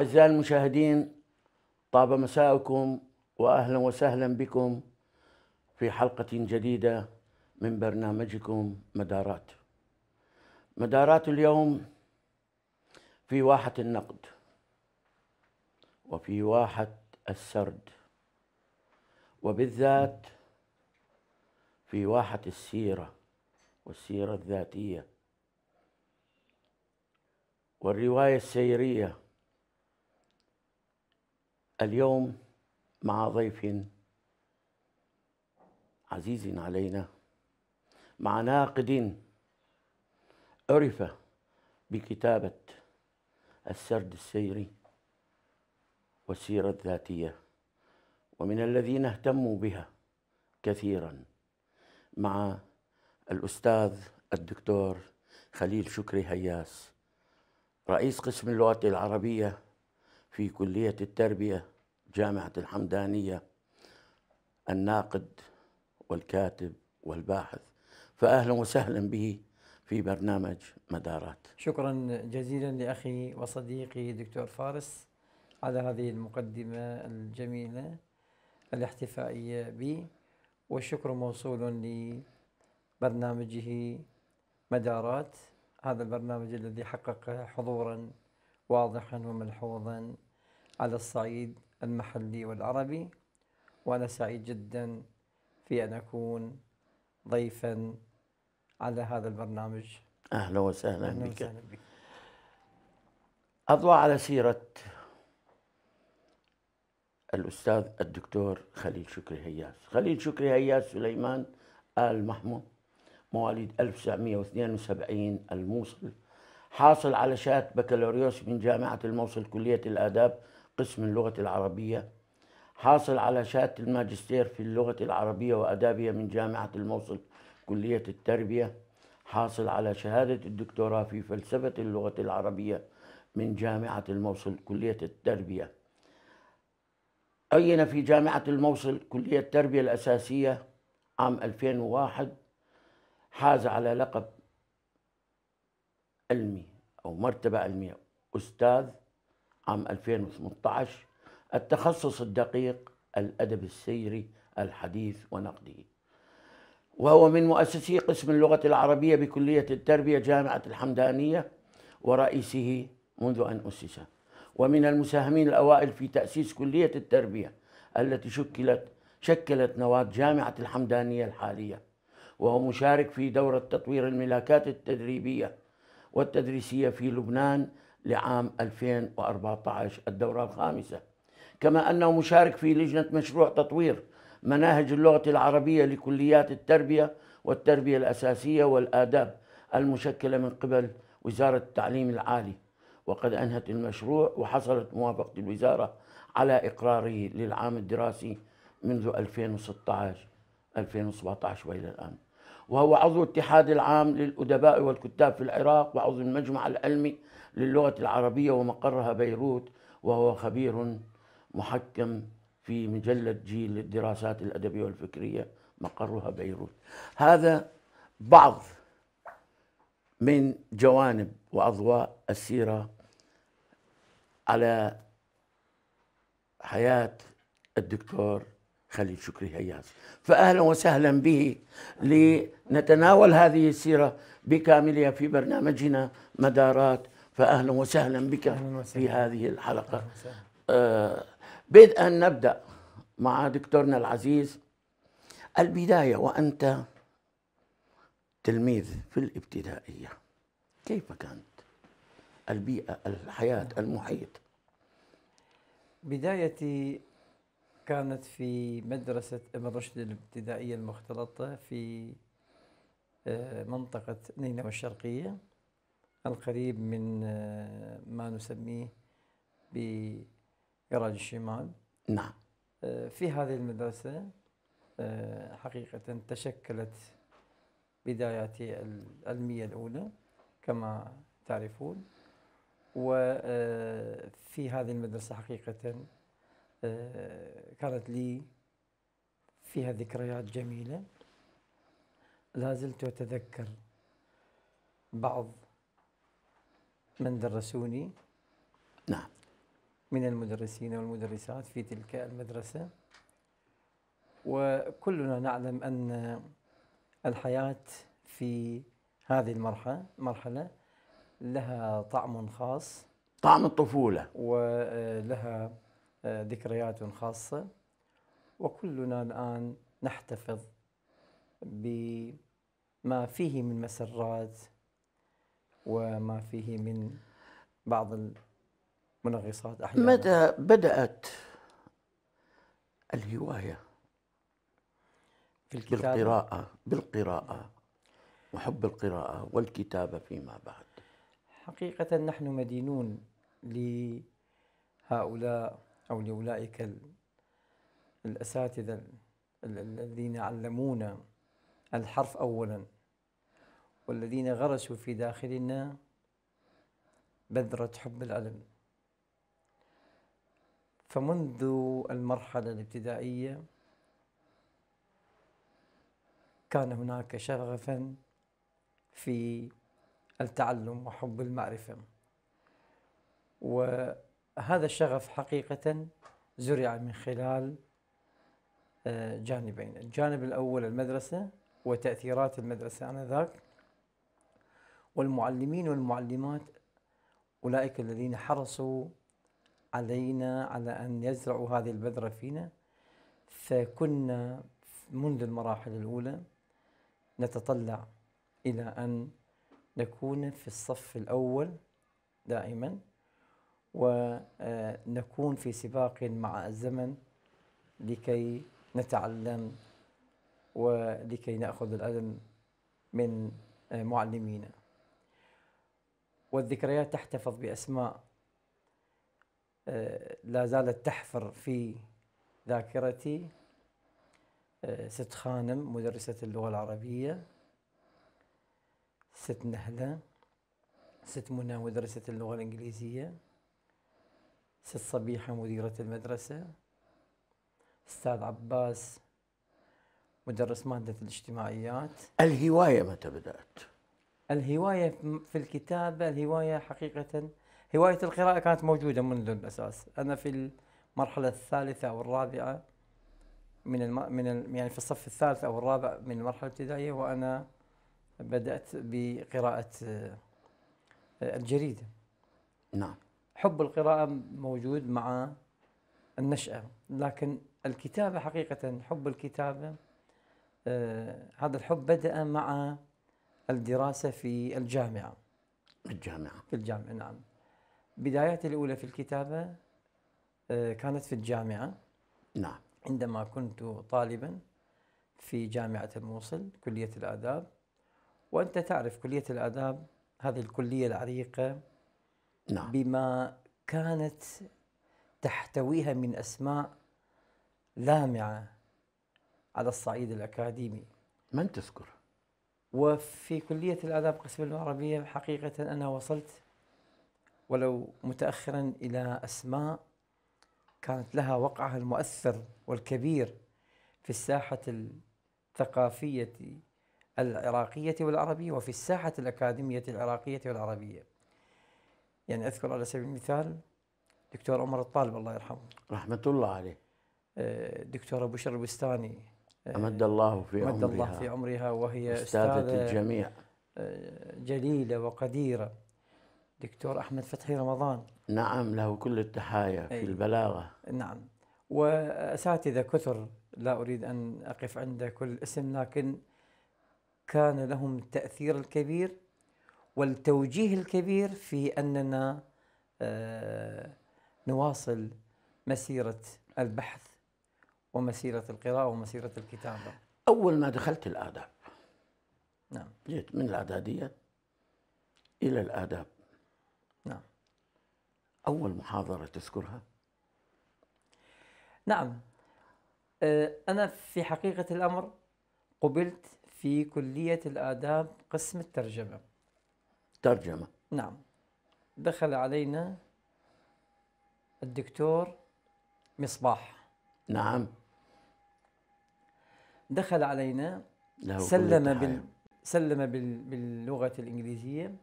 أعزائي المشاهدين طاب مساءكم وأهلا وسهلا بكم في حلقة جديدة من برنامجكم مدارات مدارات اليوم في واحة النقد وفي واحة السرد وبالذات في واحة السيرة والسيرة الذاتية والرواية السيرية اليوم مع ضيف عزيز علينا مع ناقد عرف بكتابة السرد السيري والسيرة الذاتية ومن الذين اهتموا بها كثيرا مع الأستاذ الدكتور خليل شكري هياس رئيس قسم اللغة العربية في كلية التربية جامعة الحمدانية الناقد والكاتب والباحث فأهلا وسهلا به في برنامج مدارات شكرا جزيلا لأخي وصديقي دكتور فارس على هذه المقدمة الجميلة الاحتفائية بي والشكر موصول لبرنامجه مدارات هذا البرنامج الذي حقق حضورا واضحا وملحوظا على الصعيد المحلي والعربي وأنا سعيد جدا في أن أكون ضيفا على هذا البرنامج أهلا وسهلا, أهلا بك. وسهلا بك أضوى على سيرة الأستاذ الدكتور خليل شكري هياس خليل شكري هياس سليمان آل محمود مواليد 1972 الموصل حاصل على شهادة بكالوريوس من جامعة الموصل كلية الآداب قسم اللغة العربية حاصل على شهادة الماجستير في اللغة العربية وأدابها من جامعة الموصل كلية التربية حاصل على شهادة الدكتوراه في فلسفة اللغة العربية من جامعة الموصل كلية التربية عين في جامعة الموصل كلية التربية الأساسية عام 2001 حاز على لقب علمي أو مرتبة علمية أستاذ عام 2018 التخصص الدقيق الأدب السيري الحديث ونقده وهو من مؤسسي قسم اللغة العربية بكلية التربية جامعة الحمدانية ورئيسه منذ أن أسس ومن المساهمين الأوائل في تأسيس كلية التربية التي شكلت شكلت نواة جامعة الحمدانية الحالية وهو مشارك في دورة تطوير الملاكات التدريبية والتدريسية في لبنان لعام 2014 الدورة الخامسة كما أنه مشارك في لجنة مشروع تطوير مناهج اللغة العربية لكليات التربية والتربية الأساسية والآداب المشكلة من قبل وزارة التعليم العالي وقد أنهت المشروع وحصلت موافقة الوزارة على إقراره للعام الدراسي منذ 2016 2017 وإلى الآن وهو عضو الاتحاد العام للأدباء والكتاب في العراق وعضو المجمع العلمي للغة العربية ومقرها بيروت وهو خبير محكم في مجلة جيل للدراسات الأدبية والفكرية مقرها بيروت هذا بعض من جوانب وأضواء السيرة على حياة الدكتور خليل شكري هياز فأهلا وسهلا به لنتناول هذه السيرة بكاملها في برنامجنا مدارات فأهلا وسهلا بك في هذه الحلقة آه بدءا نبدأ مع دكتورنا العزيز البداية وأنت تلميذ في الابتدائية كيف كانت البيئة الحياة المحيط بدايتي كانت في مدرسة ابن رشد الابتدائية المختلطة في آه، منطقة نينوى الشرقية القريب من آه، ما نسميه بإيران الشمال نعم آه، في هذه المدرسة حقيقة تشكلت بداياتي العلمية الأولى كما تعرفون وفي هذه المدرسة حقيقة آه، كانت لي فيها ذكريات جميلة لا زلت أتذكر بعض من درسوني نعم من المدرسين والمدرسات في تلك المدرسة وكلنا نعلم أن الحياة في هذه المرحلة مرحلة لها طعم خاص طعم الطفولة ولها آه، آه، ذكريات خاصة وكلنا الآن نحتفظ بما فيه من مسرات وما فيه من بعض المنغصات أحيانا متى بدأت الهواية في الكتابة. بالقراءة بالقراءة وحب القراءة والكتابة فيما بعد حقيقة نحن مدينون لهؤلاء أو لأولئك الأساتذة الذين علمونا الحرف أولا والذين غرسوا في داخلنا بذرة حب العلم فمنذ المرحلة الابتدائية كان هناك شغفا في التعلم وحب المعرفة و هذا الشغف حقيقة زرع من خلال آه، جانبين الجانب الأول المدرسة وتأثيرات المدرسة آنذاك والمعلمين والمعلمات أولئك الذين حرصوا علينا على أن يزرعوا هذه البذرة فينا فكنا منذ المراحل الأولى نتطلع إلى أن نكون في الصف الأول دائما ونكون في سباق مع الزمن لكي نتعلم ولكي ناخذ العلم من معلمينا والذكريات تحتفظ باسماء آه، لا زالت تحفر في ذاكرتي آه، ست خانم مدرسة اللغة العربية ست نهلة ست منى مدرسة اللغة الإنجليزية ست صبيحة مديرة المدرسة أستاذ عباس مدرس مادة الاجتماعيات الهواية متى بدأت؟ الهواية في الكتابة الهواية حقيقة هواية القراءة كانت موجودة منذ الأساس أنا في المرحلة الثالثة أو الرابعة من الم... من ال... يعني في الصف الثالث أو الرابع من المرحلة الابتدائية وأنا بدأت بقراءة آه، الجريدة نعم حب القراءة موجود مع النشأة لكن الكتابة حقيقة حب الكتابة آه، هذا الحب بدأ مع الدراسة في الجامعة الجامعة في الجامعة نعم بداياتي الأولى في الكتابة آه، كانت في الجامعة نعم عندما كنت طالبا في جامعة الموصل كلية الآداب وأنت تعرف كلية الآداب هذه الكلية العريقة نعم. بما كانت تحتويها من أسماء لامعة على الصعيد الأكاديمي من تذكر؟ وفي كلية الآداب قسم العربية حقيقة أنا وصلت ولو متأخرا إلى أسماء كانت لها وقعها المؤثر والكبير في الساحة الثقافية العراقية والعربية وفي الساحة الأكاديمية العراقية والعربية يعني اذكر على سبيل المثال دكتور عمر الطالب الله يرحمه رحمه الله عليه آه، دكتوره بشر البستاني آه، امد الله في امد عمرها الله في عمرها وهي استاذه, أستاذة آه، الجميع جليله وقديره دكتور احمد فتحي رمضان نعم له كل التحايا في البلاغه نعم واساتذه كثر لا اريد ان اقف عند كل اسم لكن كان لهم التاثير الكبير والتوجيه الكبير في اننا آه، نواصل مسيره البحث ومسيره القراءه ومسيره الكتابه. اول ما دخلت الاداب نعم جيت من الاعداديه الى الاداب نعم اول محاضره تذكرها؟ نعم آه، أنا في حقيقة الأمر قبلت في كلية الآداب قسم الترجمة ترجمة نعم دخل علينا الدكتور مصباح نعم دخل علينا سلم بال سلم بال باللغة الإنجليزية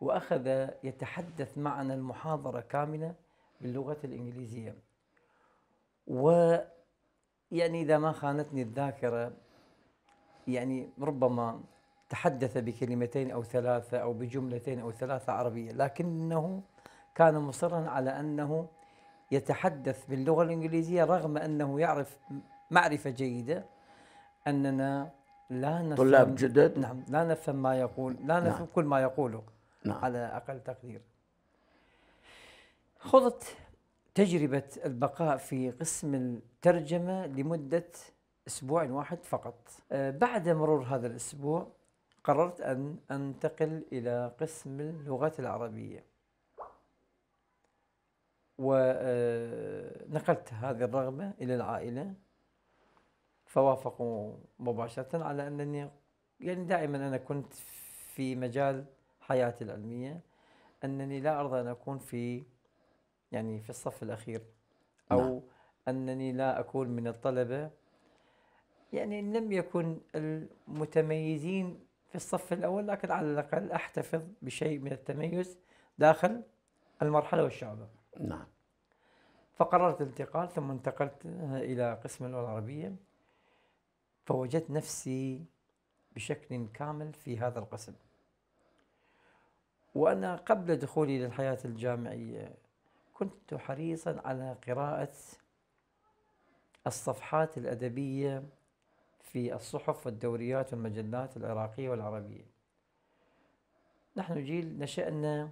وأخذ يتحدث معنا المحاضرة كاملة باللغة الإنجليزية و يعني إذا ما خانتني الذاكرة يعني ربما تحدث بكلمتين أو ثلاثة أو بجملتين أو ثلاثة عربية لكنه كان مصرا على أنه يتحدث باللغة الإنجليزية رغم أنه يعرف معرفة جيدة أننا لا نفهم طلاب جدد نعم لا نفهم ما يقول لا نفهم نعم. كل ما يقوله نعم. على أقل تقدير خضت تجربة البقاء في قسم الترجمة لمدة أسبوع واحد فقط آه، بعد مرور هذا الأسبوع قررت أن أنتقل إلى قسم اللغات العربية ونقلت آه، هذه الرغبة إلى العائلة فوافقوا مباشرة على أنني يعني دائما أنا كنت في مجال حياتي العلمية أنني لا أرضى أن أكون في يعني في الصف الأخير أو نعم. أنني لا أكون من الطلبة يعني لم يكن المتميزين في الصف الأول لكن على الأقل أحتفظ بشيء من التميز داخل المرحلة والشعبة نعم فقررت الانتقال ثم انتقلت آه، إلى قسم اللغة العربية فوجدت نفسي بشكل كامل في هذا القسم وأنا قبل دخولي للحياة الجامعية كنت حريصا على قراءة الصفحات الأدبية في الصحف والدوريات والمجلات العراقية والعربية نحن جيل نشأنا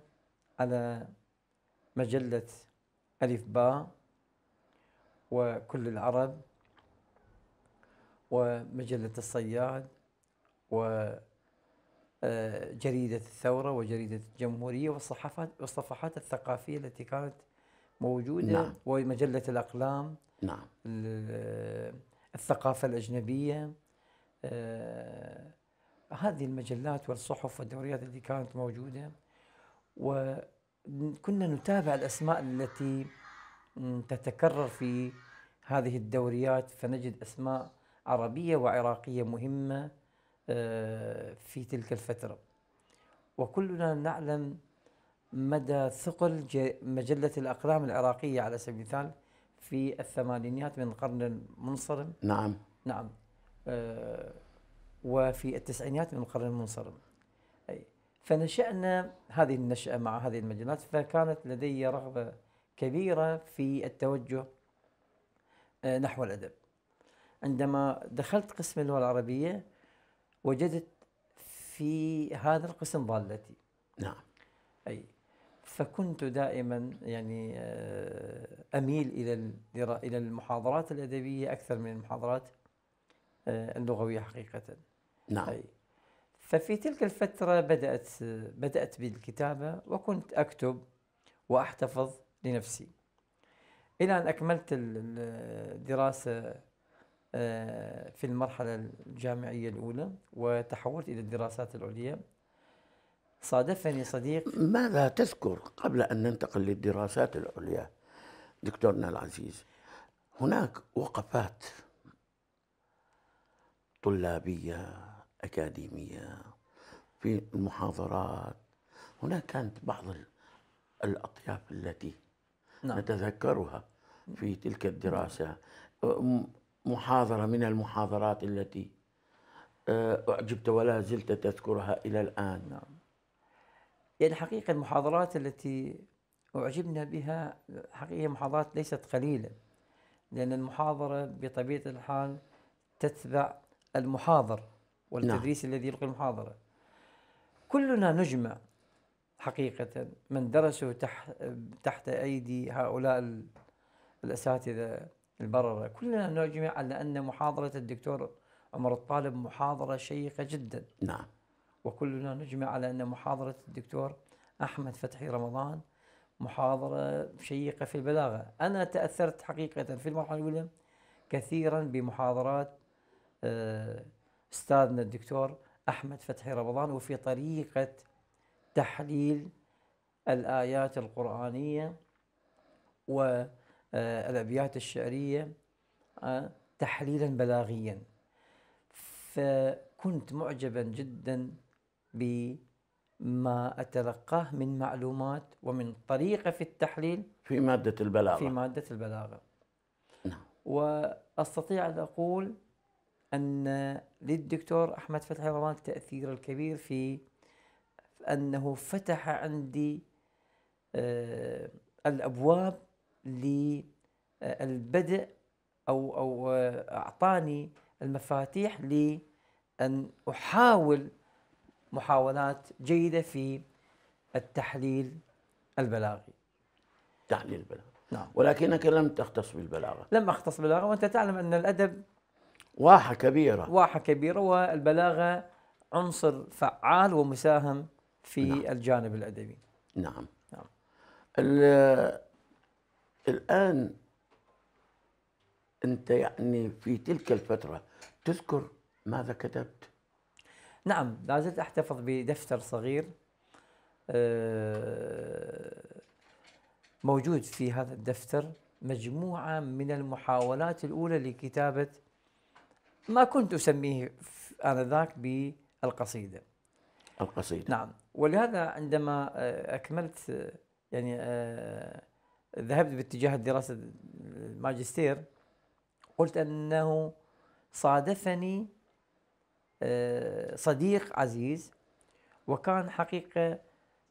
على مجلة ألف باء وكل العرب ومجلة الصياد وجريدة آه، الثورة وجريدة الجمهورية والصحافات والصفحات الثقافية التي كانت موجودة نعم. ومجلة الأقلام نعم الثقافة الأجنبية آه، هذه المجلات والصحف والدوريات التي كانت موجودة وكنا نتابع الأسماء التي تتكرر في هذه الدوريات فنجد أسماء عربية وعراقية مهمة آه، في تلك الفترة وكلنا نعلم مدى ثقل مجلة الأقلام العراقية على سبيل المثال في الثمانينيات من القرن المنصرم نعم نعم آه، وفي التسعينيات من القرن المنصرم أي فنشأنا هذه النشأة مع هذه المجلات فكانت لدي رغبة كبيرة في التوجه آه، نحو الأدب عندما دخلت قسم اللغة العربية وجدت في هذا القسم ضالتي نعم أي فكنت دائما يعني آه، اميل الى الى المحاضرات الادبيه اكثر من المحاضرات آه، اللغويه حقيقه. نعم. أي. طيب. ففي تلك الفتره بدات بدات بالكتابه وكنت اكتب واحتفظ لنفسي. الى ان اكملت الدراسه آه، في المرحله الجامعيه الاولى وتحولت الى الدراسات العليا صادفني صديق ماذا تذكر قبل أن ننتقل للدراسات العليا دكتورنا العزيز هناك وقفات طلابية أكاديمية في المحاضرات هناك كانت بعض الأطياف التي نعم. نتذكرها في نعم. تلك الدراسة محاضرة من المحاضرات التي آه، أعجبت ولا زلت تذكرها إلى الآن نعم. يعني حقيقة المحاضرات التي أعجبنا بها حقيقة محاضرات ليست قليلة لأن المحاضرة بطبيعة الحال تتبع المحاضر والتدريس نعم. الذي يلقي المحاضرة كلنا نجمع حقيقة من درسوا تحت, تحت أيدي هؤلاء الأساتذة البررة كلنا نجمع على أن محاضرة الدكتور عمر الطالب محاضرة شيقة جدا نعم وكلنا نجمع على أن محاضرة الدكتور أحمد فتحي رمضان محاضرة شيقة في البلاغة أنا تأثرت حقيقة في المرحلة الأولى كثيرا بمحاضرات آه، أستاذنا الدكتور أحمد فتحي رمضان وفي طريقة تحليل الآيات القرآنية والأبيات آه، الشعرية آه، تحليلا بلاغيا فكنت معجبا جدا بما أتلقاه من معلومات ومن طريقة في التحليل في مادة البلاغة في مادة البلاغة نعم وأستطيع أن أقول أن للدكتور أحمد فتحي رمضان التأثير الكبير في أنه فتح عندي آه، الأبواب للبدء أو أو آه، أعطاني المفاتيح لأن أحاول محاولات جيدة في التحليل البلاغي تحليل البلاغي نعم ولكنك لم تختص بالبلاغة لم أختص بالبلاغة وأنت تعلم أن الأدب واحة كبيرة واحة كبيرة والبلاغة عنصر فعال ومساهم في نعم. الجانب الأدبي نعم, نعم. الآن أنت يعني في تلك الفترة تذكر ماذا كتبت؟ نعم لا زلت احتفظ بدفتر صغير آه، موجود في هذا الدفتر مجموعة من المحاولات الأولى لكتابة ما كنت أسميه آنذاك بالقصيدة القصيدة نعم ولهذا عندما آه، أكملت آه، يعني ذهبت باتجاه الدراسه الماجستير قلت أنه صادفني آه، صديق عزيز وكان حقيقة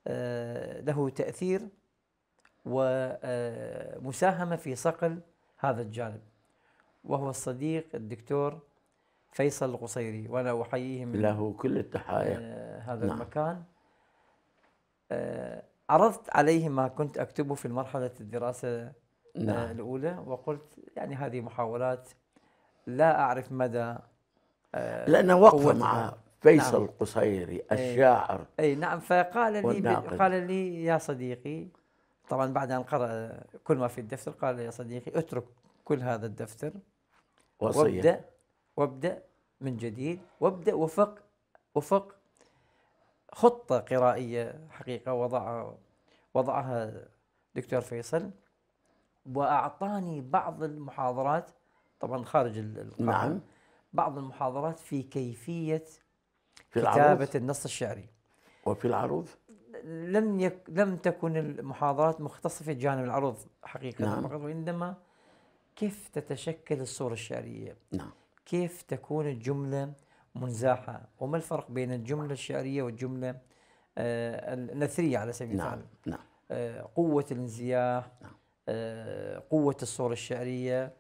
آه، له تأثير ومساهمة آه، في صقل هذا الجانب وهو الصديق الدكتور فيصل القصيري وأنا أحييه من له كل التحايا هذا نعم. المكان عرضت عليه ما كنت أكتبه في مرحلة الدراسة نعم. الأولى وقلت يعني هذه محاولات لا أعرف مدى آه، لأنه وقف مع فيصل نعم. القصيري إيه. الشاعر أي نعم فقال لي والناقل. قال لي يا صديقي طبعا بعد أن قرأ كل ما في الدفتر قال يا صديقي اترك كل هذا الدفتر وصية وابدأ وابدأ من جديد وابدأ وفق وفق خطة قرائية حقيقة وضع وضعها دكتور فيصل وأعطاني بعض المحاضرات طبعا خارج القاهرة نعم بعض المحاضرات في كيفية في كتابة العروض؟ النص الشعري وفي العروض؟ لم يك لم تكن المحاضرات مختصة في جانب العروض حقيقة نعم. وإنما كيف تتشكل الصورة الشعرية نعم. كيف تكون الجملة منزاحة وما الفرق بين الجملة الشعرية والجملة آه، النثرية على سبيل المثال نعم. نعم. آه، قوة الانزياح نعم. آه، قوة الصورة الشعرية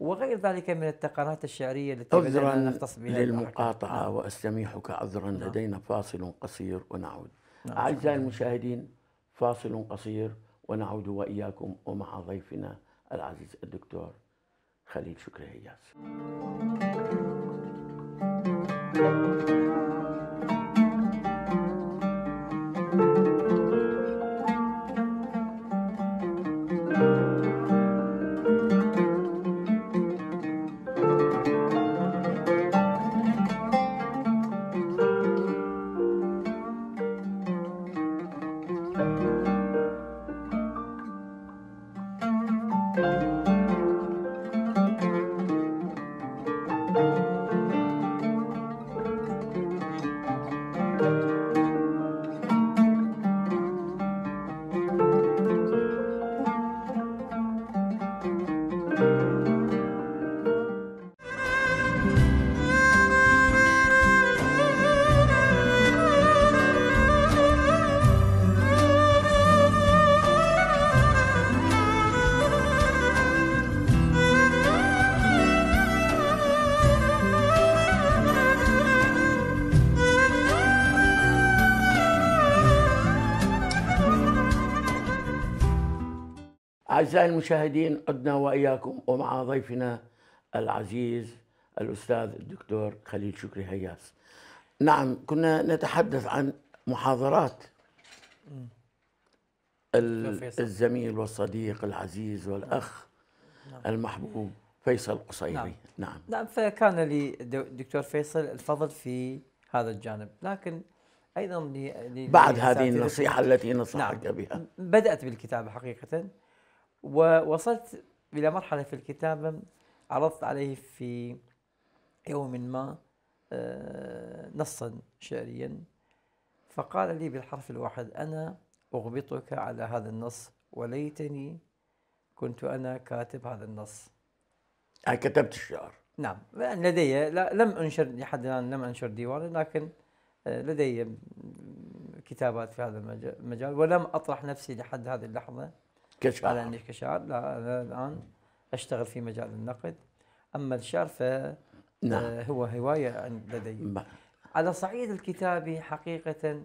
وغير ذلك من التقارات الشعرية التي عذرا نختص بها للمقاطعة نعم. وأستميحك عذرا نعم. لدينا فاصل قصير ونعود نعم. أعزائي نعم. المشاهدين فاصل قصير ونعود وإياكم ومع ضيفنا العزيز الدكتور خليل شكري هياس أعزائي المشاهدين عدنا وإياكم ومع ضيفنا العزيز الأستاذ الدكتور خليل شكري هياس نعم كنا نتحدث عن محاضرات الزميل والصديق العزيز والأخ نعم. نعم. المحبوب فيصل قصيري نعم. نعم نعم فكان لي دكتور فيصل الفضل في هذا الجانب لكن ايضا لي بعد هذه النصيحه التي نصحك نعم. بها بدات بالكتابه حقيقه ووصلت إلى مرحلة في الكتابة عرضت عليه في يوم ما آه، نصا شعريا فقال لي بالحرف الواحد أنا أغبطك على هذا النص وليتني كنت أنا كاتب هذا النص أنا كتبت الشعر نعم لدي لا لم أنشر لحد الآن لم أنشر ديوانا لكن آه، لدي كتابات في هذا المجال ولم أطرح نفسي لحد هذه اللحظة كشاعر على اني كشاعر لا انا الان اشتغل في مجال النقد اما الشعر ف نعم. آه، هو هوايه لدي ما. على صعيد الكتابي حقيقه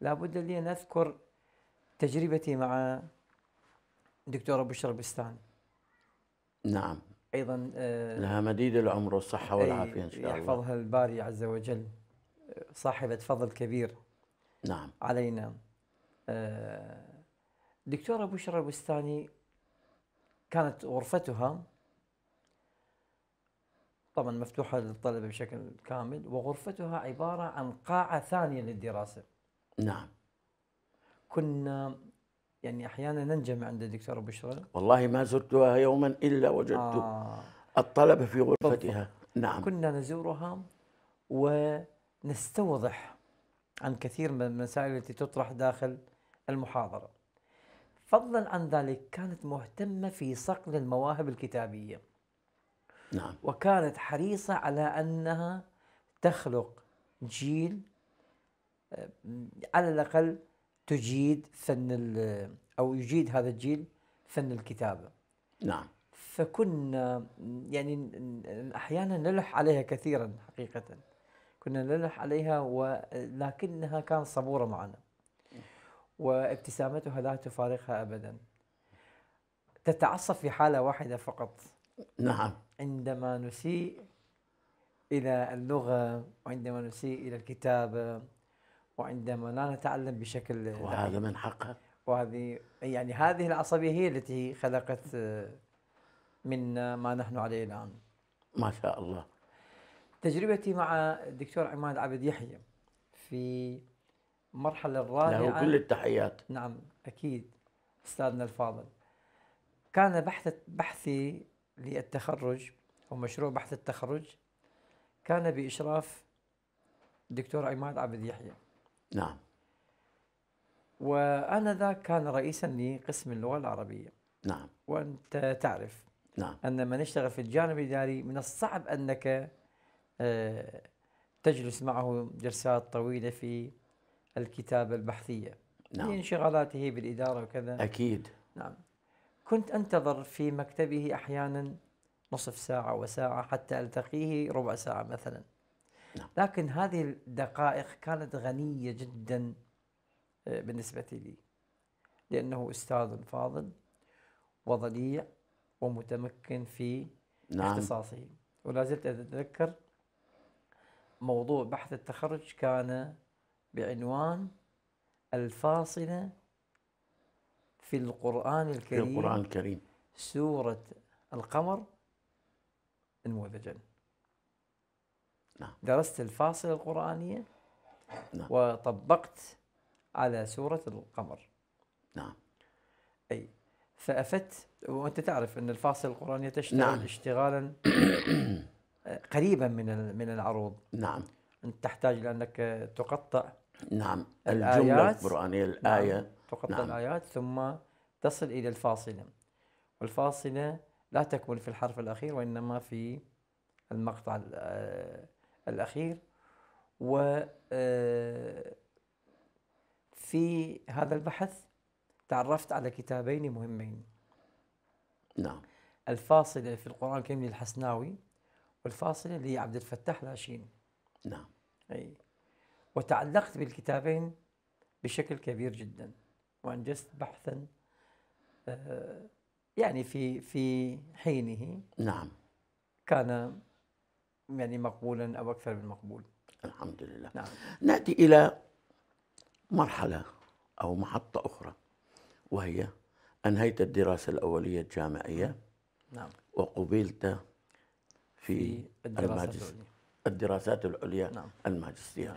لابد لي ان اذكر تجربتي مع الدكتور بشر بستان نعم ايضا آه، لها مديد العمر والصحه والعافيه ان شاء الله يحفظها الباري عز وجل صاحبه فضل كبير نعم علينا آه، دكتورة بشرى البستاني كانت غرفتها طبعا مفتوحة للطلبة بشكل كامل وغرفتها عبارة عن قاعة ثانية للدراسة نعم كنا يعني أحيانا ننجم عند الدكتورة بشرى والله ما زرتها يوما إلا وجدت آه. الطلبة في غرفتها بالضبط. نعم كنا نزورها ونستوضح عن كثير من المسائل التي تطرح داخل المحاضرة فضلا عن ذلك كانت مهتمة في صقل المواهب الكتابية نعم وكانت حريصة على أنها تخلق جيل آه، على الأقل تجيد فن آه، أو يجيد هذا الجيل فن الكتابة نعم فكنا يعني أحيانا نلح عليها كثيرا حقيقة كنا نلح عليها ولكنها آه، كانت صبورة معنا وابتسامتها لا تفارقها ابدا تتعصب في حاله واحده فقط نعم عندما نسيء الى اللغه وعندما نسيء الى الكتابه وعندما لا نتعلم بشكل وهذا من حقها وهذه يعني هذه العصبيه هي التي خلقت آه، منا ما نحن عليه الان ما شاء الله تجربتي مع الدكتور عماد عبد يحيى في المرحله الرابعه له كل التحيات نعم اكيد استاذنا الفاضل كان بحث بحثي للتخرج او مشروع بحث التخرج كان باشراف الدكتور عماد عبد يحيى نعم وانا ذاك كان رئيسا لقسم اللغه العربيه نعم وانت تعرف نعم ان من يشتغل في الجانب الاداري من الصعب انك آه، تجلس معه جلسات طويله في الكتابة البحثية نعم. لانشغالاته بالإدارة وكذا أكيد نعم كنت أنتظر في مكتبه أحيانا نصف ساعة وساعة حتى ألتقيه ربع ساعة مثلا نعم. لكن هذه الدقائق كانت غنية جدا آه، بالنسبة لي لأنه أستاذ فاضل وضليع ومتمكن في نعم. اختصاصه ولا زلت أتذكر موضوع بحث التخرج كان بعنوان الفاصلة في القرآن الكريم في القرآن الكريم سورة القمر نموذجا نعم درست الفاصلة القرآنية نعم وطبقت على سورة القمر نعم أي فأفدت وأنت تعرف أن الفاصلة القرآنية تشتغل نعم. اشتغالا قريبا من من العروض نعم انت تحتاج لانك تقطع نعم الجمله القرانيه نعم، الايه نعم. تقطع نعم. الايات ثم تصل الى الفاصله والفاصله لا تكون في الحرف الاخير وانما في المقطع آه، الاخير و آه، في هذا البحث تعرفت على كتابين مهمين نعم الفاصله في القران الكريم للحسناوي والفاصله لعبد الفتاح الهاشمي نعم أي وتعلقت بالكتابين بشكل كبير جدا وأنجزت بحثا آه، يعني في في حينه نعم كان يعني مقبولا أو أكثر من مقبول الحمد لله نعم. نأتي إلى مرحلة أو محطة أخرى وهي أنهيت الدراسة الأولية الجامعية نعم وقبلت في, في الماجستير الدراسات العليا نعم. الماجستير نعم.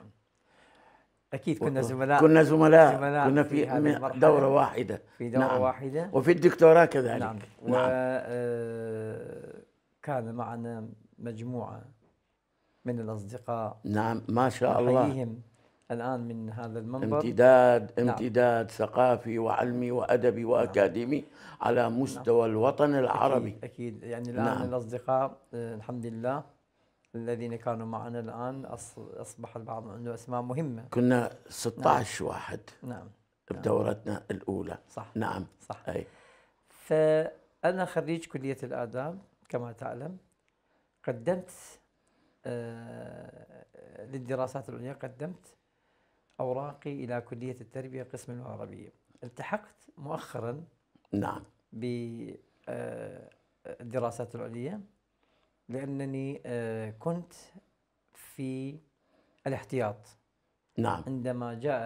اكيد كنا زملاء كنا زملاء, زملاء كنا في, في دوره واحده في دوره نعم. واحده وفي الدكتوراه كذلك نعم, نعم. وكان آه، معنا مجموعه من الاصدقاء نعم ما شاء الله الان من هذا المنبر امتداد نعم. امتداد نعم. ثقافي وعلمي وادبي نعم. واكاديمي نعم. على مستوى نعم. الوطن العربي اكيد, أكيد. يعني الان نعم. الاصدقاء آه، الحمد لله الذين كانوا معنا الآن أصبح البعض عنده أسماء مهمة كنا 16 نعم. واحد نعم بدورتنا الأولى صح نعم صح أي فأنا خريج كلية الآداب كما تعلم قدمت آه، للدراسات العليا قدمت أوراقي إلى كلية التربية قسم العربية التحقت مؤخرا نعم بالدراسات آه، العليا لأنني آه، كنت في الاحتياط نعم عندما جاء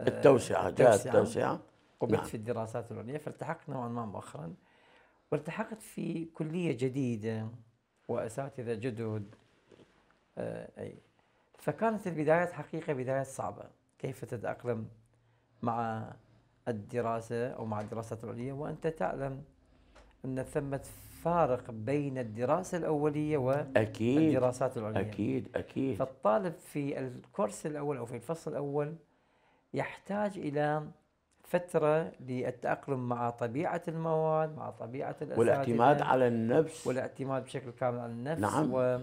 آه، التوسعة جاءت التوسعة قمت نعم. في الدراسات العليا فالتحقت نوعا ما مؤخرا والتحقت في كلية جديدة وأساتذة جدد آه، أي فكانت البدايات حقيقة بدايات صعبة كيف تتأقلم مع الدراسة أو مع الدراسات العليا وأنت تعلم أن ثمة فارق بين الدراسه الاوليه والدراسات العليا اكيد اكيد فالطالب في الكورس الاول او في الفصل الاول يحتاج الى فترة للتأقلم مع طبيعة المواد مع طبيعة الأساتذة والاعتماد على النفس والاعتماد بشكل كامل على النفس نعم و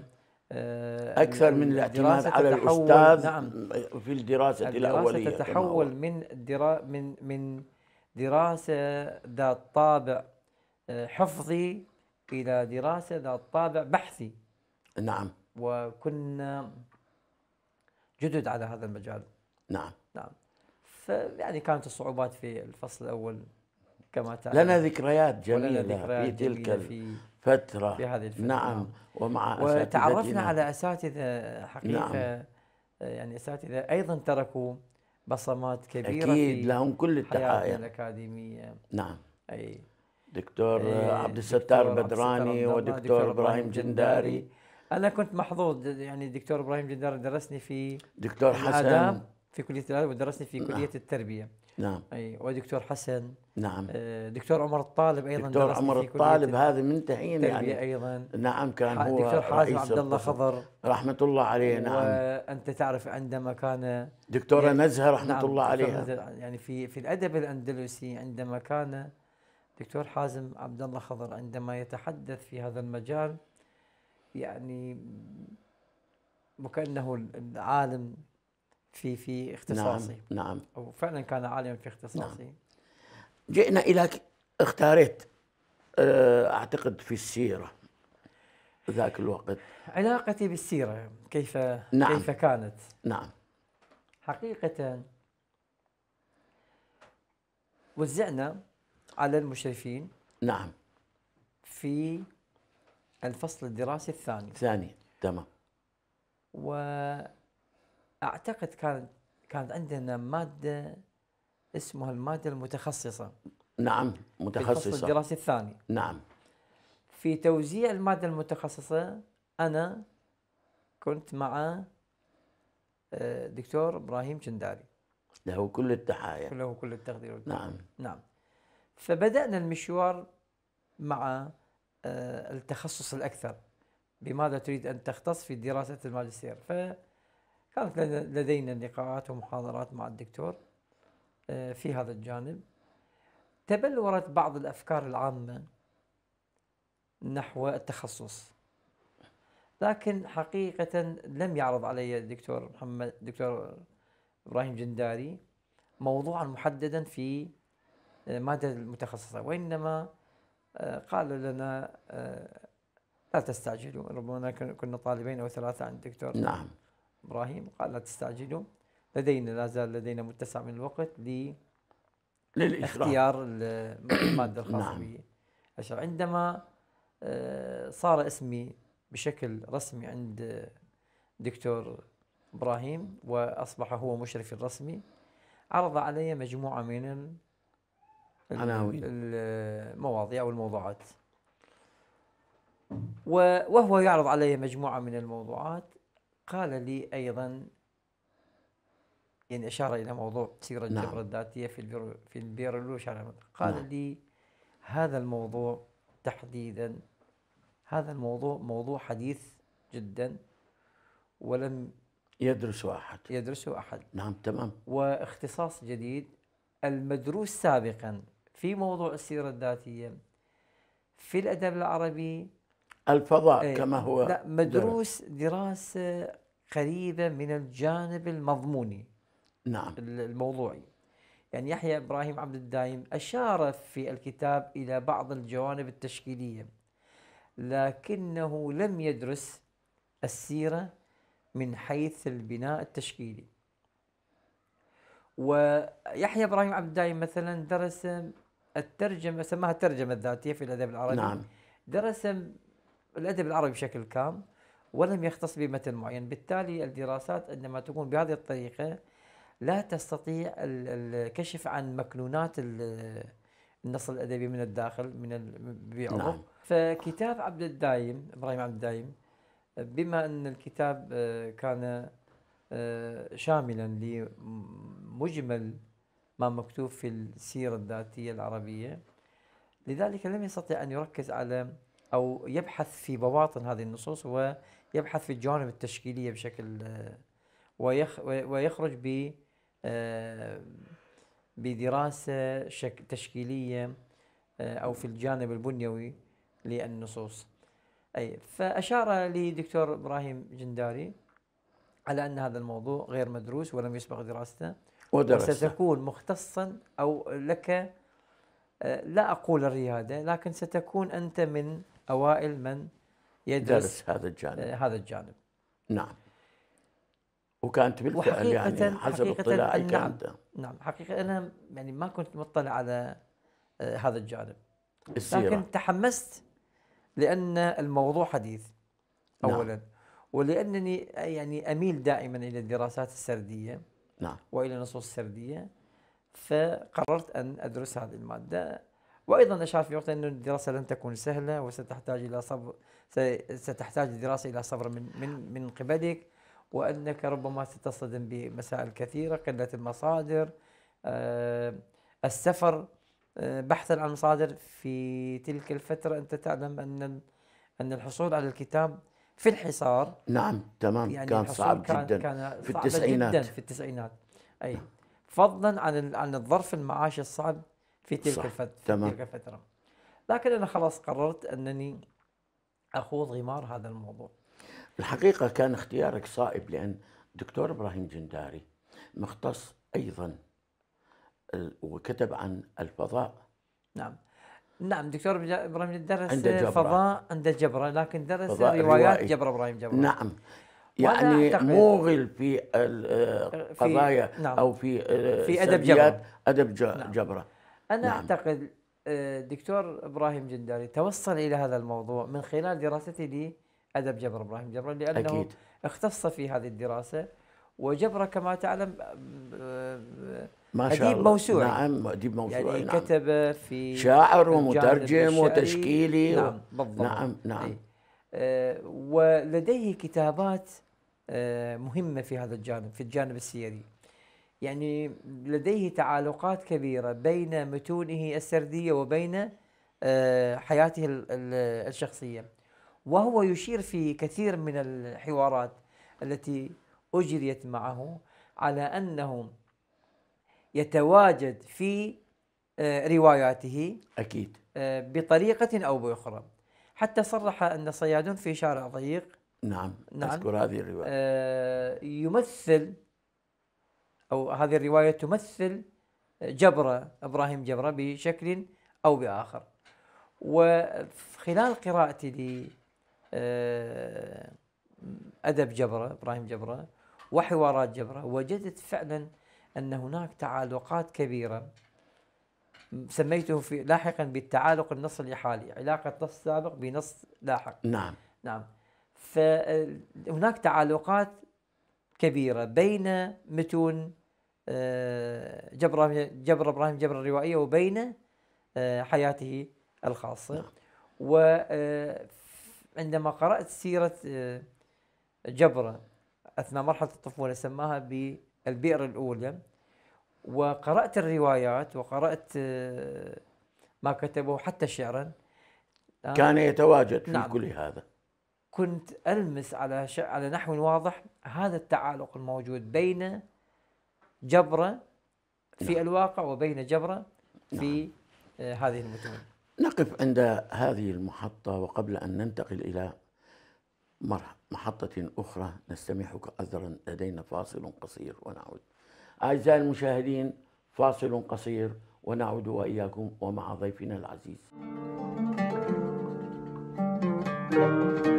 آه، أكثر من الاعتماد على الأستاذ نعم في الدراسة, الدراسة الأولية تتحول من درا من من دراسة ذات طابع آه، حفظي إلى دراسة ذات طابع بحثي نعم وكنا جدد على هذا المجال نعم نعم فيعني كانت الصعوبات في الفصل الأول كما تعلم لنا ذكريات جميلة ولنا ذكريات في تلك الفترة في هذه الفترة نعم ومع نعم. وتعرفنا على أساتذة حقيقة نعم. يعني أساتذة أيضا تركوا بصمات كبيرة أكيد لهم كل التحايا الأكاديمية نعم أي دكتور إيه عبد الستار بدراني ودكتور ابراهيم جنداري انا كنت محظوظ يعني دكتور ابراهيم جنداري درسني في دكتور حسن في كليه الادب ودرسني في نعم. كليه نعم. التربيه نعم اي ودكتور حسن نعم آه، دكتور عمر الطالب ايضا دكتور عمر الطالب هذا تحين يعني ايضا نعم كان هو دكتور حازم عبد الله خضر رحمه الله عليه أيوة، نعم وانت تعرف عندما كان دكتوره يعني نزهه رحمه نعم الله عليها يعني في في الادب الاندلسي عندما كان دكتور حازم عبد الله خضر عندما يتحدث في هذا المجال يعني وكانه العالم في في اختصاصي نعم نعم او فعلا كان عالما في اختصاصي نعم. جئنا الى اختاريت آه، اعتقد في السيره ذاك الوقت علاقتي بالسيره كيف نعم. كيف كانت نعم حقيقه وزعنا على المشرفين نعم في الفصل الدراسي الثاني ثاني تمام واعتقد كانت كانت عندنا ماده اسمها الماده المتخصصه نعم متخصصه في الفصل الدراسي الثاني نعم في توزيع الماده المتخصصه انا كنت مع آه، دكتور ابراهيم جنداري له كل التحايا له كل التقدير نعم نعم فبدأنا المشوار مع آه، التخصص الأكثر بماذا تريد أن تختص في دراسة الماجستير فكانت لدينا لقاءات ومحاضرات مع الدكتور آه، في هذا الجانب تبلورت بعض الأفكار العامة نحو التخصص لكن حقيقة لم يعرض علي الدكتور محمد الدكتور إبراهيم جنداري موضوعا محددا في الماده آه، المتخصصه وانما آه، قالوا لنا آه، لا تستعجلوا ربما كنا طالبين او ثلاثه عند الدكتور نعم ابراهيم قال لا تستعجلوا لدينا لا زال لدينا متسع من الوقت ل اختيار الماده الخاصه نعم. بي عندما صار اسمي بشكل رسمي عند دكتور ابراهيم واصبح هو مشرفي الرسمي عرض علي مجموعه من عناوين المواضيع والموضوعات وهو يعرض علي مجموعة من الموضوعات قال لي أيضا يعني أشار إلى موضوع سيرة نعم. الجبر الذاتية في البير في البيرلو قال نعم. لي هذا الموضوع تحديدا هذا الموضوع موضوع حديث جدا ولم يدرسه أحد يدرسه أحد نعم تمام واختصاص جديد المدروس سابقا في موضوع السيرة الذاتية في الأدب العربي الفضاء ايه كما هو لا مدروس دراسة قريبة من الجانب المضموني نعم الموضوعي يعني يحيى إبراهيم عبد الدايم أشار في الكتاب إلى بعض الجوانب التشكيلية لكنه لم يدرس السيرة من حيث البناء التشكيلي ويحيى إبراهيم عبد الدايم مثلا درس الترجمه سماها الترجمه الذاتيه في الادب العربي نعم درس الادب العربي بشكل كام ولم يختص بمتن معين بالتالي الدراسات عندما تكون بهذه الطريقه لا تستطيع الكشف عن مكنونات النص الادبي من الداخل من بعضه نعم. فكتاب عبد الدايم ابراهيم عبد الدايم بما ان الكتاب آه، كان آه، شاملا لمجمل ما مكتوب في السيرة الذاتية العربية لذلك لم يستطع أن يركز على أو يبحث في بواطن هذه النصوص ويبحث في الجوانب التشكيلية بشكل ويخرج ب آه، بدراسة تشكيلية آه، أو في الجانب البنيوي للنصوص أي فأشار لي دكتور إبراهيم جنداري على أن هذا الموضوع غير مدروس ولم يسبق دراسته ودرست. وستكون مختصا أو لك آه، لا أقول الريادة لكن ستكون أنت من أوائل من يدرس هذا الجانب آه، هذا الجانب نعم وكانت بالفعل يعني حسب اطلاعي كان نعم, نعم حقيقة أنا يعني ما كنت مطلع على آه، هذا الجانب السيرة. لكن تحمست لأن الموضوع حديث نعم. أولا نعم. ولأنني يعني أميل دائما إلى الدراسات السردية نعم. والى نصوص سرديه فقررت ان ادرس هذه الماده وايضا اشعر في وقتها ان الدراسه لن تكون سهله وستحتاج الى صبر ستحتاج الدراسه الى صبر من من من قبلك وانك ربما ستصطدم بمسائل كثيره قله المصادر آه، السفر آه، بحثا عن مصادر في تلك الفتره انت تعلم ان ان الحصول على الكتاب في الحصار نعم تمام يعني كان صعب كان جدا كان في التسعينات جدا في التسعينات اي فضلا عن عن الظرف المعاشي الصعب في تلك الفتره تمام. تلك الفتره لكن انا خلاص قررت انني اخوض غمار هذا الموضوع الحقيقه كان اختيارك صائب لان دكتور ابراهيم جنداري مختص ايضا وكتب عن الفضاء نعم نعم دكتور ابراهيم درس عند الجبرة. فضاء عند الجبره لكن درس روايات جبر جبره ابراهيم جبره نعم يعني موغل في القضايا نعم. او في آه، في ادب جبره ادب نعم. جبره نعم. انا نعم. اعتقد آه، دكتور ابراهيم جنداري توصل الى هذا الموضوع من خلال دراسته لادب جبر ابراهيم جبر لانه أكيد. اختص في هذه الدراسه وجبره كما تعلم آه، ما شاء اديب الله موسوعي نعم اديب موسوعي يعني نعم. كتب في شاعر ومترجم وتشكيلي نعم بالضبط نعم إيه. نعم أي. آه، ولديه كتابات آه، مهمه في هذا الجانب في الجانب السيري يعني لديه تعالقات كبيره بين متونه السرديه وبين آه، حياته الشخصيه وهو يشير في كثير من الحوارات التي اجريت معه على انه يتواجد في آه، رواياته اكيد آه، بطريقه او باخرى حتى صرح ان صياد في شارع ضيق نعم, نعم اذكر هذه الروايه آه، يمثل او هذه الروايه تمثل جبره ابراهيم جبره بشكل او باخر وخلال قراءتي لأدب جبرة إبراهيم جبرة وحوارات جبرة وجدت فعلا أن هناك تعالقات كبيرة سميته في لاحقا بالتعالق النص الحالي علاقة نص سابق بنص لاحق نعم نعم فهناك تعالقات كبيرة بين متون آه، جبر جبر إبراهيم جبر الروائية وبين آه، حياته الخاصة نعم. وعندما آه، قرأت سيرة جبرة أثناء مرحلة الطفولة سماها بالبئر الأولى وقرأت الروايات وقرأت آه، ما كتبه حتى شعرا آه، كان يتواجد في نعم. كل هذا كنت ألمس على ش... على نحو واضح هذا التعالق الموجود بين جبرة في نعم. الواقع وبين جبرة في نعم. آه، هذه المتون نقف عند هذه المحطة وقبل أن ننتقل إلى محطة أخرى نستمعك عذرا لدينا فاصل قصير ونعود أعزائي المشاهدين فاصل قصير ونعود وإياكم ومع ضيفنا العزيز. thank you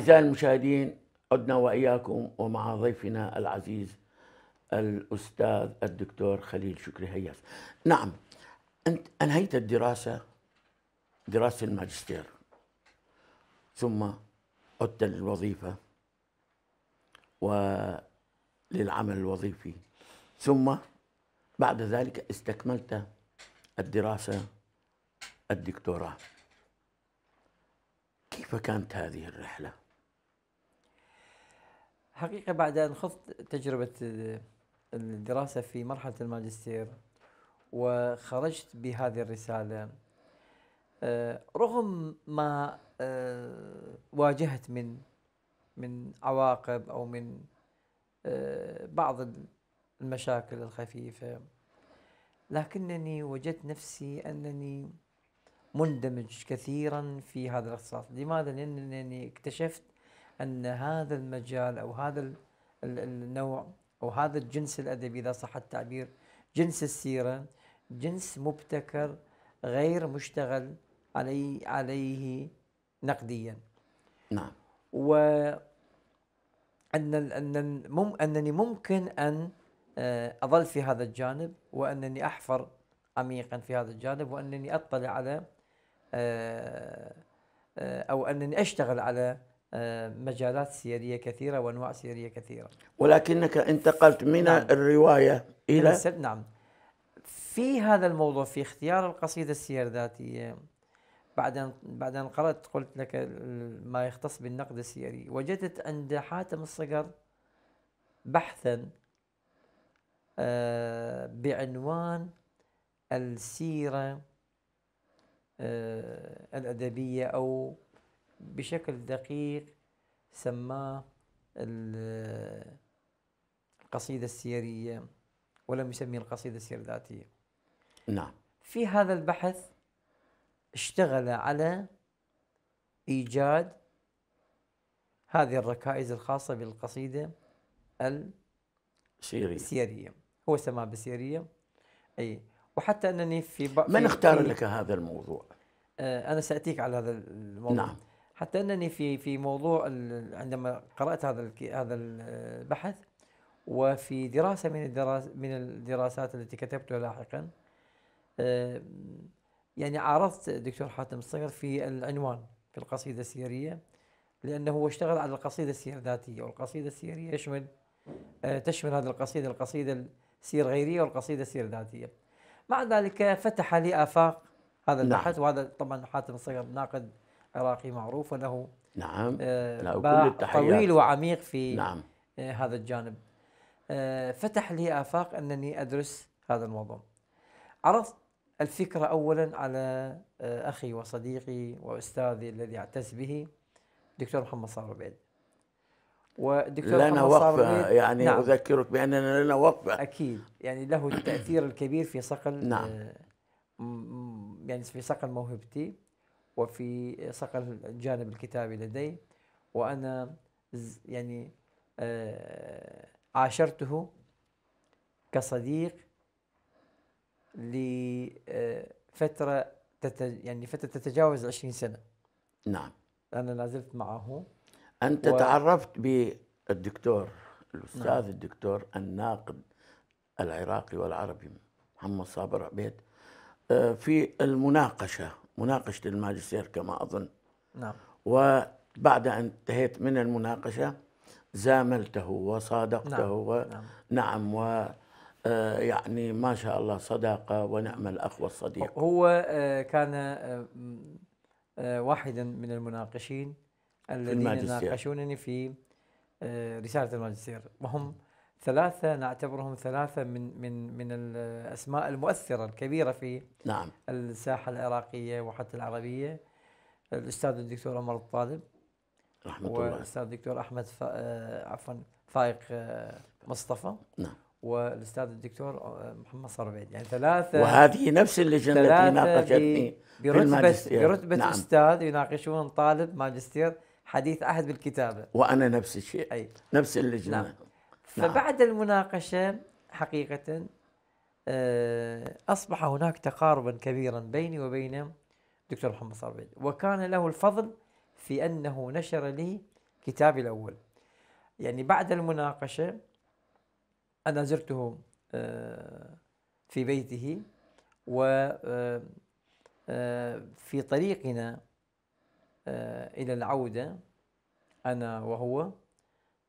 أعزائي المشاهدين عدنا وإياكم ومع ضيفنا العزيز الأستاذ الدكتور خليل شكري هياس نعم أنت أنهيت الدراسة دراسة الماجستير ثم عدت للوظيفة وللعمل الوظيفي ثم بعد ذلك استكملت الدراسة الدكتوراه كيف كانت هذه الرحلة؟ حقيقة بعد أن خضت تجربة الدراسة في مرحلة الماجستير وخرجت بهذه الرسالة آه، رغم ما آه، واجهت من من عواقب أو من آه، بعض المشاكل الخفيفة لكنني وجدت نفسي أنني مندمج كثيرا في هذا الاختصاص لماذا؟ لأنني اكتشفت أن هذا المجال أو هذا النوع أو هذا الجنس الأدبي إذا صح التعبير جنس السيرة جنس مبتكر غير مشتغل علي عليه نقديا نعم و أن أن أنني ممكن أن آه، أظل في هذا الجانب وأنني أحفر عميقا في هذا الجانب وأنني أطلع على آه، آه، أو أنني أشتغل على مجالات سيريه كثيره وانواع سيريه كثيره ولكنك انتقلت من نعم. الروايه الى نعم في هذا الموضوع في اختيار القصيده السير ذاتيه بعد ان بعد ان قرات قلت لك ما يختص بالنقد السيري وجدت عند حاتم الصقر بحثا آه، بعنوان السيره آه، الادبيه او بشكل دقيق سماه القصيدة السيرية ولم يسميه القصيدة السير ذاتية نعم في هذا البحث اشتغل على إيجاد هذه الركائز الخاصة بالقصيدة السيرية السيرية هو سماها بالسيرية أي وحتى أنني في من اختار لك هذا الموضوع؟ آه، أنا سأتيك على هذا الموضوع نعم حتى انني في في موضوع عندما قرات هذا هذا البحث وفي دراسه من الدراس من الدراسات التي كتبتها لاحقا يعني عارضت دكتور حاتم الصقر في العنوان في القصيده السيريه لانه هو اشتغل على القصيده السير الذاتيه والقصيده السيريه يشمل آه، تشمل هذه القصيده القصيده السير غيريه والقصيده السير ذاتيه مع ذلك فتح لي افاق هذا نعم. البحث نعم. وهذا طبعا حاتم الصقر ناقد عراقي معروف وله نعم له آه، كل طويل وعميق في نعم. آه، هذا الجانب آه، فتح لي آفاق أنني أدرس هذا الموضوع عرضت الفكرة أولا على أخي وصديقي وأستاذي الذي أعتز به دكتور محمد صابر بعيد ودكتور لنا وقفة يعني نعم. أذكرك بأننا لنا وقفة أكيد يعني له التأثير الكبير في صقل نعم. يعني في صقل موهبتي وفي صقل الجانب الكتابي لدي وأنا يعني آه، عاشرته كصديق لفترة آه، يعني فترة تتجاوز 20 سنة نعم أنا لازلت معه أنت و... تعرفت بالدكتور الأستاذ نعم. الدكتور الناقد العراقي والعربي محمد صابر عبيد آه، في المناقشة مناقشة الماجستير كما أظن نعم وبعد أن انتهيت من المناقشة زاملته وصادقته نعم, ونعم نعم و... آه، يعني ما شاء الله صداقة ونعم الأخ والصديق هو آه، كان آه، واحدا من المناقشين الذين يناقشونني في رسالة الماجستير وهم ثلاثة نعتبرهم ثلاثة من من من الأسماء المؤثرة الكبيرة في نعم الساحة العراقية وحتى العربية الأستاذ الدكتور عمر الطالب رحمة الله والأستاذ الدكتور أحمد فا... عفوا فائق آه، مصطفى نعم والاستاذ الدكتور آه، محمد صربيد يعني ثلاثه وهذه نفس اللجنه التي ناقشتني برتبه نعم. برتبه نعم. استاذ يناقشون طالب ماجستير حديث عهد بالكتابه وانا نفس الشيء أي. نفس اللجنه نعم. نعم. فبعد المناقشه حقيقه آه، اصبح هناك تقاربا كبيرا بيني وبين دكتور محمد صابر وكان له الفضل في انه نشر لي كتابي الاول يعني بعد المناقشه انا زرته آه، في بيته و آه، في طريقنا الى العوده انا وهو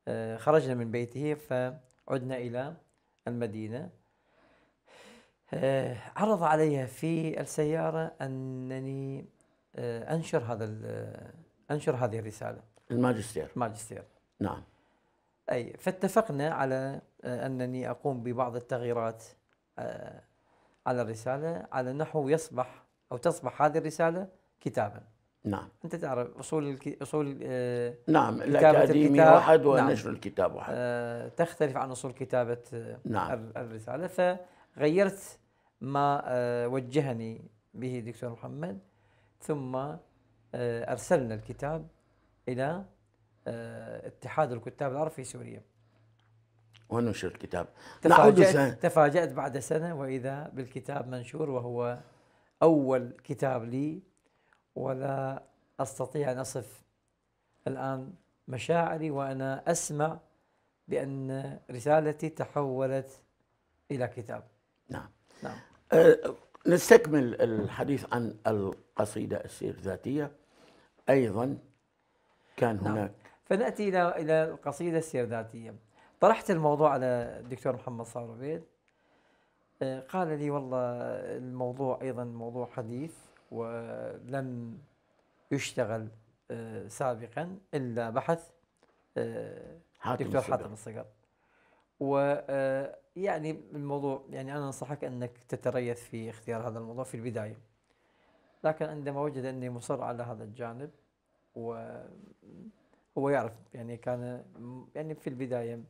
آه، خرجنا من بيته فعدنا إلى المدينة آه، عرض علي في السيارة أنني آه، أنشر هذا أنشر هذه الرسالة الماجستير الماجستير نعم أي فاتفقنا على أنني أقوم ببعض التغييرات على الرسالة على نحو يصبح أو تصبح هذه الرسالة كتابا نعم انت تعرف اصول اصول آه نعم الاكاديمي واحد ونشر نعم. الكتاب واحد آه تختلف عن اصول كتابه آه، نعم. الرساله فغيرت ما آه وجهني به دكتور محمد ثم آه ارسلنا الكتاب الى آه اتحاد الكتاب العرب في سوريا ونشر الكتاب تفاجأت, تفاجأت بعد سنه واذا بالكتاب منشور وهو اول كتاب لي ولا أستطيع أن أصف الآن مشاعري وأنا أسمع بأن رسالتي تحولت إلى كتاب نعم نعم أه نستكمل الحديث عن القصيدة السير ذاتية أيضا كان نعم. هناك فنأتي إلى إلى القصيدة السير ذاتية طرحت الموضوع على الدكتور محمد صابر عبيد أه، قال لي والله الموضوع أيضا موضوع حديث ولم يشتغل آه، سابقا الا بحث آه، حاتم دكتور حاتم الصقر ويعني آه، الموضوع يعني انا انصحك انك تتريث في اختيار هذا الموضوع في البدايه لكن عندما وجد اني مصر على هذا الجانب و هو يعرف يعني كان يعني في البدايه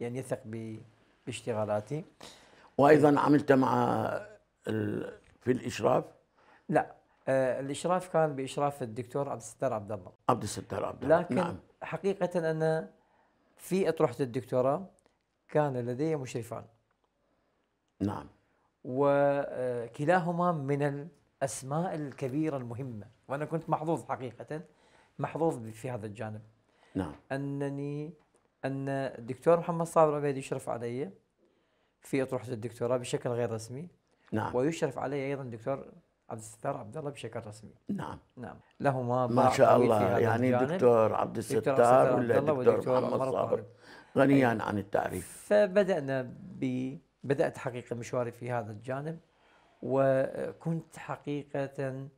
يعني يثق باشتغالاتي وايضا عملت مع في الاشراف لا آه، الاشراف كان باشراف الدكتور عبد الستار عبد الله عبد الستار عبد الله لكن نعم. حقيقه انا في اطروحه الدكتوراه كان لدي مشرفان نعم وكلاهما آه، من الاسماء الكبيره المهمه وانا كنت محظوظ حقيقه محظوظ في هذا الجانب نعم انني ان الدكتور محمد صابر عبيد يشرف علي في اطروحه الدكتوراه بشكل غير رسمي نعم ويشرف علي ايضا الدكتور عبد الستار عبد الله بشكل رسمي نعم نعم له ما ما شاء الله يعني دكتور عبد الستار ولا دكتور, محمد صابر غنيان عن التعريف فبدأنا ب بدأت حقيقة مشواري في هذا الجانب وكنت حقيقة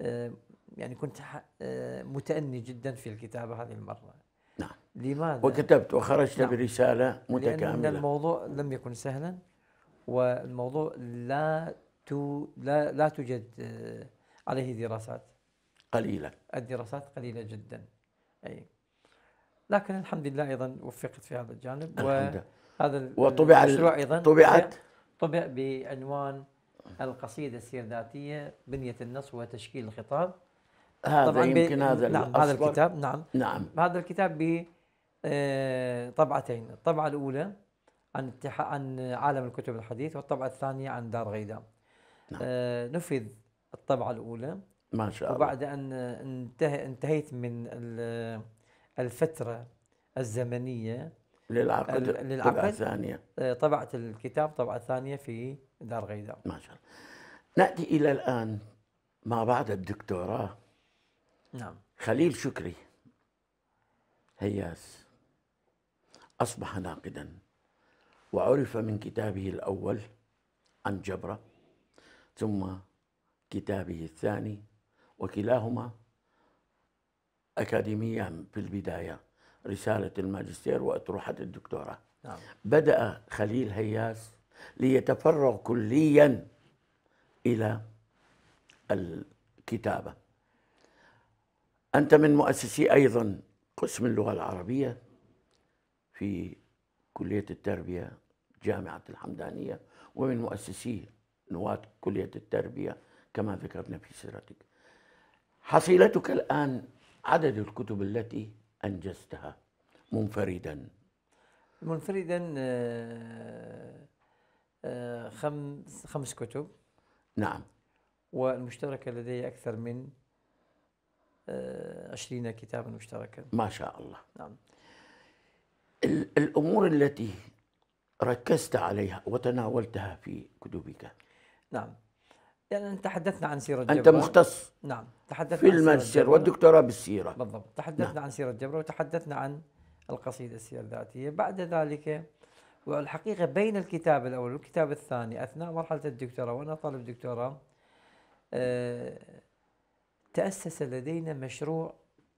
آه، يعني كنت آه، متأني جدا في الكتابة هذه المرة نعم لماذا؟ وكتبت وخرجت نعم. برسالة متكاملة لأن الموضوع لم يكن سهلا والموضوع لا لا لا توجد آه، عليه دراسات قليلة الدراسات قليلة جدا أي لكن الحمد لله أيضا وفقت في هذا الجانب الحمد. وهذا وطبع المشروع أيضا طبعت طبع بعنوان القصيدة السيرداتية بنية النص وتشكيل الخطاب هذا طبعا يمكن هذا نعم هذا الكتاب نعم نعم هذا الكتاب ب آه، طبعتين الطبعة الأولى عن عن عالم الكتب الحديث والطبعة الثانية عن دار غيدام نعم. آه، نفذ الطبعة الأولى ما شاء الله وبعد أن انتهي انتهيت من الفترة الزمنية للعقد للعقد آه، طبعة طبعت الكتاب طبعة ثانية في دار غيداء ما شاء الله نأتي إلى الآن ما بعد الدكتوراه نعم خليل شكري هياس أصبح ناقدا وعرف من كتابه الأول عن جبره ثم كتابه الثاني وكلاهما أكاديميا في البداية رسالة الماجستير وأطروحة الدكتوراه نعم. بدأ خليل هياس ليتفرغ كليا إلى الكتابة أنت من مؤسسي أيضا قسم اللغة العربية في كلية التربية جامعة الحمدانية ومن مؤسسي نواه كليه التربيه كما ذكرنا في سيرتك. حصيلتك الان عدد الكتب التي انجزتها منفردا. منفردا آه، آه، خمس خمس كتب نعم والمشتركة لدي أكثر من آه، عشرين كتابا مشتركا ما شاء الله نعم الأمور التي ركزت عليها وتناولتها في كتبك نعم يعني تحدثنا عن سيرة جبر أنت مختص نعم تحدثنا في الماجستير والدكتوراه بالسيرة بالضبط تحدثنا نعم. عن سيرة جبر وتحدثنا عن القصيدة السيرة الذاتية بعد ذلك والحقيقة بين الكتاب الأول والكتاب الثاني أثناء مرحلة الدكتوراه وأنا طالب دكتوراه آه، تأسس لدينا مشروع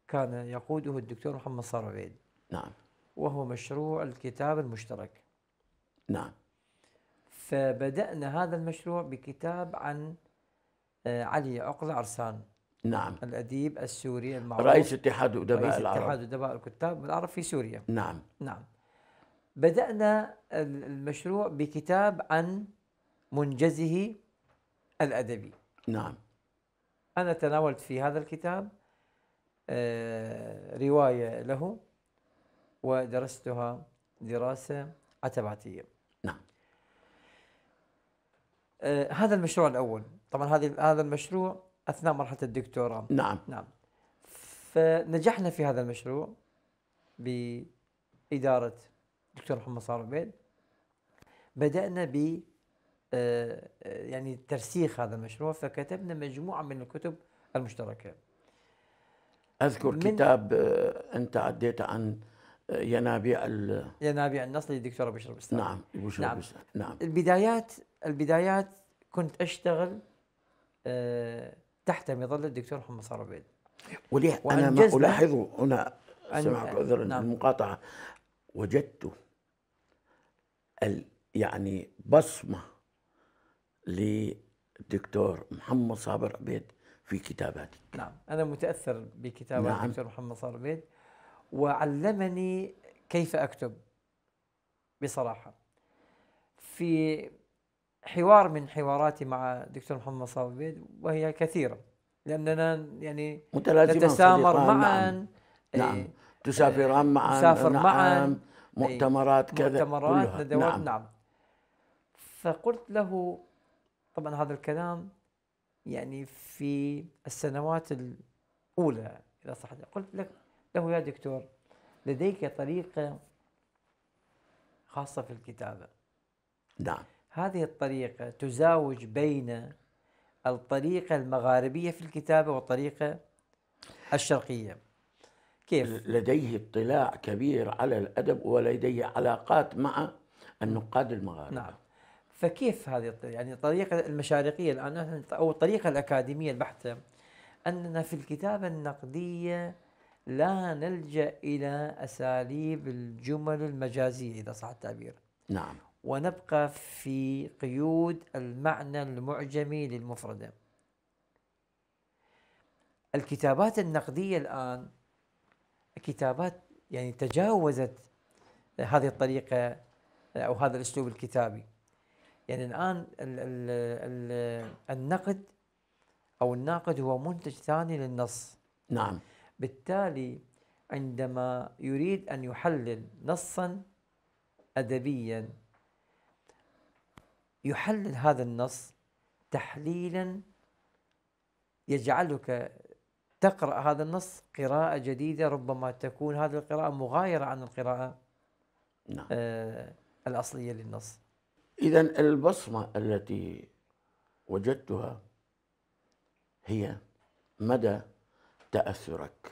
كان يقوده الدكتور محمد صربيد نعم وهو مشروع الكتاب المشترك نعم فبدأنا هذا المشروع بكتاب عن آه، علي عقل عرسان نعم الأديب السوري المعروف رئيس اتحاد أدباء رئيس العرب اتحاد أدباء الكتاب العرب في سوريا نعم نعم بدأنا المشروع بكتاب عن منجزه الأدبي نعم أنا تناولت في هذا الكتاب آه، رواية له ودرستها دراسة عتباتية نعم آه، هذا المشروع الاول طبعا هذه هذا المشروع اثناء مرحله الدكتوراه نعم نعم فنجحنا في هذا المشروع باداره الدكتور محمد صار عبيد بدانا ب آه، آه، يعني ترسيخ هذا المشروع فكتبنا مجموعه من الكتب المشتركه اذكر كتاب انت عديت عن ينابيع ال... ينابيع النصر للدكتور ابو بستان نعم بشرى نعم. بستان نعم البدايات البدايات كنت اشتغل آه، تحت مظله الدكتور محمد صار عبيد وليه انا ما الاحظه هنا سمعك عذرا نعم. المقاطعه وجدت ال يعني بصمه للدكتور محمد صابر عبيد في كتاباتك نعم انا متاثر بكتابات نعم. الدكتور محمد صابر عبيد وعلمني كيف اكتب بصراحه في حوار من حواراتي مع دكتور محمد صابيد وهي كثيره لاننا يعني نتسامر نعم. معا نعم, نعم. تسافران آه، معا نسافر نعم. معا إيه. مؤتمرات كذا مؤتمرات كلها. ندوات نعم. نعم فقلت له طبعا هذا الكلام يعني في السنوات الاولى اذا صح قلت لك له يا دكتور لديك طريقة خاصة في الكتابة نعم هذه الطريقة تزاوج بين الطريقة المغاربية في الكتابة والطريقة الشرقية كيف؟ لديه اطلاع كبير على الأدب ولديه علاقات مع النقاد المغاربة نعم فكيف هذه الطريقة؟ يعني الطريقة المشارقية الآن أو الطريقة الأكاديمية البحتة أننا في الكتابة النقدية لا نلجأ إلى أساليب الجمل المجازية إذا صح التعبير نعم ونبقى في قيود المعنى المعجمي للمفردة الكتابات النقدية الآن كتابات يعني تجاوزت هذه الطريقة أو هذا الأسلوب الكتابي يعني الآن الـ الـ الـ النقد أو الناقد هو منتج ثاني للنص نعم بالتالي عندما يريد أن يحلل نصا أدبيا يحلل هذا النص تحليلا يجعلك تقرأ هذا النص قراءة جديدة ربما تكون هذه القراءة مغايرة عن القراءة نعم. آه الأصلية للنص إذا البصمة التي وجدتها هي مدى تاثرك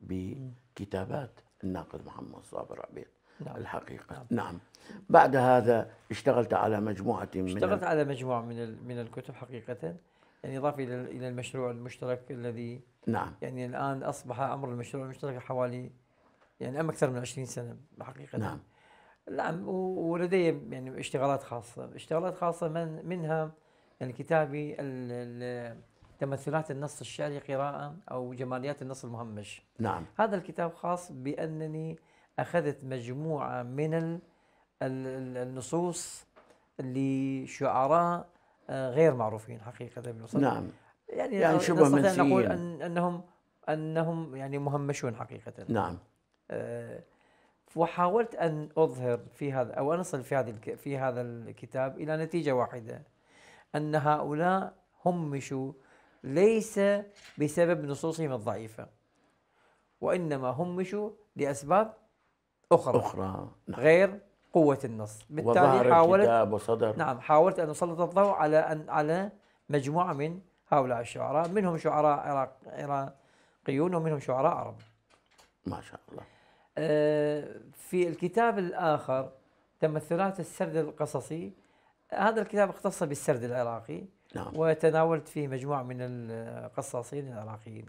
بكتابات الناقد محمد صابر عبيد نعم. الحقيقه نعم. نعم بعد هذا اشتغلت على مجموعه من اشتغلت على مجموعه من من الكتب حقيقه يعني إضافة إلى إلى المشروع المشترك الذي نعم يعني الآن أصبح أمر المشروع المشترك حوالي يعني أم أكثر من 20 سنة حقيقة نعم نعم ولدي يعني اشتغالات خاصة، اشتغالات خاصة من منها يعني كتابي ال ال تمثلات النص الشعري قراءة أو جماليات النص المهمش نعم هذا الكتاب خاص بأنني أخذت مجموعة من النصوص لشعراء آه، غير معروفين حقيقة نعم يعني, يعني شبه منسيين نقول أن أنهم أنهم يعني مهمشون حقيقة نعم آه، وحاولت أن أظهر في هذا أو أن أصل في هذا في هذا الكتاب إلى نتيجة واحدة أن هؤلاء همشوا ليس بسبب نصوصهم الضعيفة وإنما همشوا لأسباب أخرى أخرى نعم. غير قوة النص بالتالي حاولت وصدر نعم حاولت أن أسلط الضوء على أن على مجموعة من هؤلاء الشعراء منهم شعراء عراق عراقيون ومنهم شعراء عرب ما شاء الله آه، في الكتاب الآخر تمثلات السرد القصصي هذا الكتاب اختص بالسرد العراقي نعم. وتناولت فيه مجموعة من القصاصين العراقيين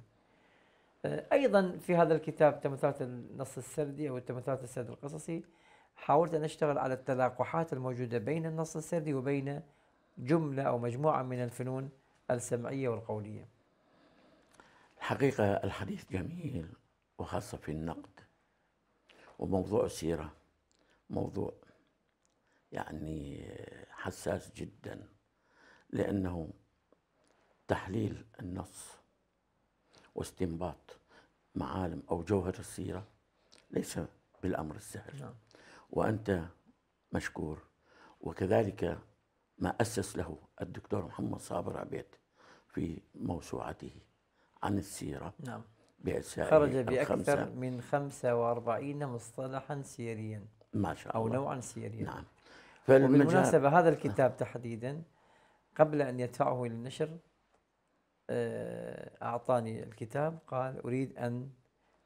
أه، أيضا في هذا الكتاب تمثلات النص السردي أو تمثلات السرد القصصي حاولت أن أشتغل على التلاقحات الموجودة بين النص السردي وبين جملة أو مجموعة من الفنون السمعية والقولية الحقيقة الحديث جميل وخاصة في النقد وموضوع السيرة موضوع يعني حساس جداً لأنه تحليل النص واستنباط معالم أو جوهر السيرة ليس بالأمر السهل نعم. وأنت مشكور وكذلك ما أسس له الدكتور محمد صابر عبيد في موسوعته عن السيرة نعم خرج بأكثر الخمسة. من 45 مصطلحا سيريا ما شاء الله أو نوعا سيريا نعم فالمجال... وبالمناسبة هذا نعم. الكتاب تحديدا قبل أن يدفعه إلى النشر آه، أعطاني الكتاب قال أريد أن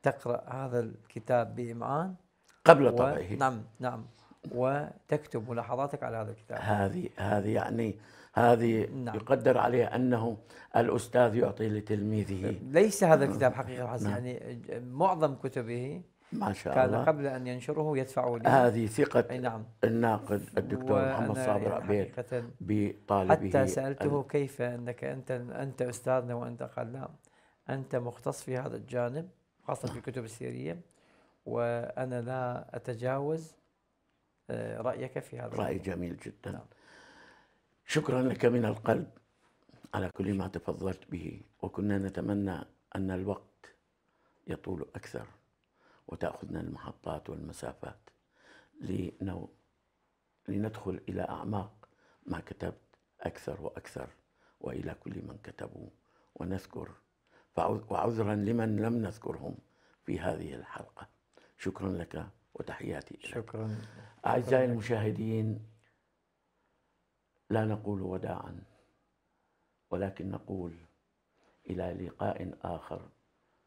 تقرأ هذا الكتاب بإمعان قبل طبعه نعم نعم وتكتب ملاحظاتك على هذا الكتاب هذه هذه يعني هذه نعم. يقدر عليه انه الاستاذ يعطي لتلميذه ليس هذا الكتاب حقيقه نعم. يعني معظم كتبه ما شاء كان الله قبل ان ينشره يدفعوا لي هذه ثقه أي نعم الناقد الدكتور محمد صابر يعني عبيد بطالبه حتى سالته كيف انك انت انت استاذنا وانت قال لا انت مختص في هذا الجانب خاصه في الكتب السيريه وانا لا اتجاوز آه، رايك في هذا راي جميل جدا نعم. شكرا لك من القلب على كل ما تفضلت به وكنا نتمنى ان الوقت يطول اكثر وتأخذنا المحطات والمسافات لنو... لندخل إلى أعماق ما كتبت أكثر وأكثر وإلى كل من كتبوا ونذكر وعذرا لمن لم نذكرهم في هذه الحلقة شكرا لك وتحياتي لك. شكرا أعزائي المشاهدين لا نقول وداعا ولكن نقول إلى لقاء آخر